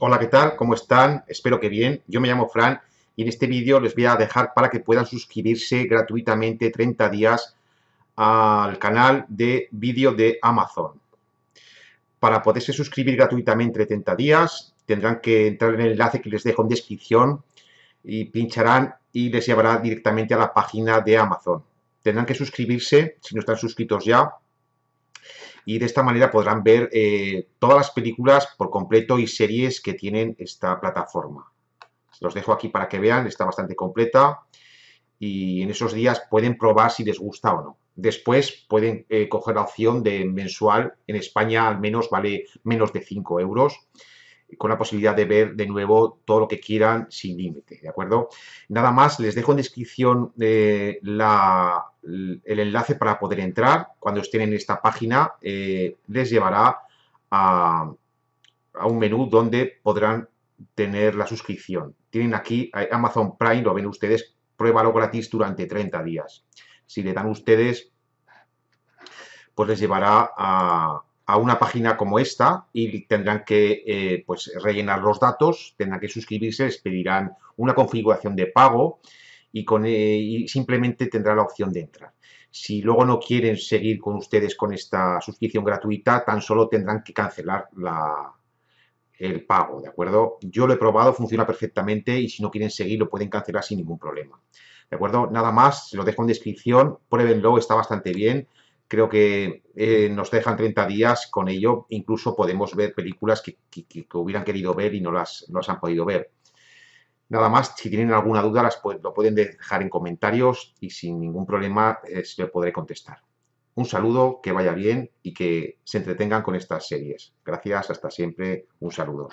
Hola, ¿qué tal? ¿Cómo están? Espero que bien. Yo me llamo Fran y en este vídeo les voy a dejar para que puedan suscribirse gratuitamente 30 días al canal de vídeo de Amazon. Para poderse suscribir gratuitamente 30 días, tendrán que entrar en el enlace que les dejo en descripción y pincharán y les llevará directamente a la página de Amazon. Tendrán que suscribirse, si no están suscritos ya, y de esta manera podrán ver eh, todas las películas por completo y series que tienen esta plataforma. Los dejo aquí para que vean, está bastante completa y en esos días pueden probar si les gusta o no. Después pueden eh, coger la opción de mensual, en España al menos vale menos de 5 euros con la posibilidad de ver de nuevo todo lo que quieran sin límite, ¿de acuerdo? Nada más, les dejo en descripción eh, el enlace para poder entrar. Cuando estén en esta página, eh, les llevará a, a un menú donde podrán tener la suscripción. Tienen aquí Amazon Prime, lo ven ustedes, pruébalo gratis durante 30 días. Si le dan ustedes, pues les llevará a, a una página como esta y tendrán que eh, pues, rellenar los datos, tendrán que suscribirse, les pedirán una configuración de pago y, con, eh, simplemente tendrá la opción de entrar. Si luego no quieren seguir con ustedes con esta suscripción gratuita, tan solo tendrán que cancelar el pago, ¿de acuerdo? Yo lo he probado, funciona perfectamente y si no quieren seguir lo pueden cancelar sin ningún problema. ¿De acuerdo? Nada más, se lo dejo en descripción, pruébenlo, está bastante bien creo que eh, nos dejan 30 días, con ello incluso podemos ver películas que, hubieran querido ver y no las, no han podido ver. Nada más, si tienen alguna duda las, lo pueden dejar en comentarios y sin ningún problema eh, se podré contestar. Un saludo, que vaya bien y que se entretengan con estas series. Gracias, hasta siempre, un saludo.